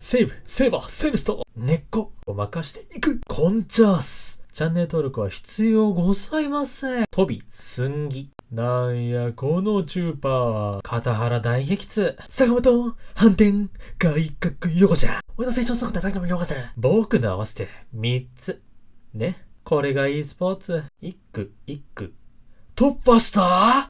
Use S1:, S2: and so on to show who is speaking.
S1: セーブ、セーバー、セーブスト根っこを任していくコンチャースチャンネル登録は必要ございません。飛び、すんぎ。なんや、このチューパーは、片原大激痛。坂本、反転、外角横じゃ。
S2: 俺の成長速度叩いてもよかせる。
S1: 僕の合わせて、三つ。ね。これが e スポーツ。一句、一句。突破した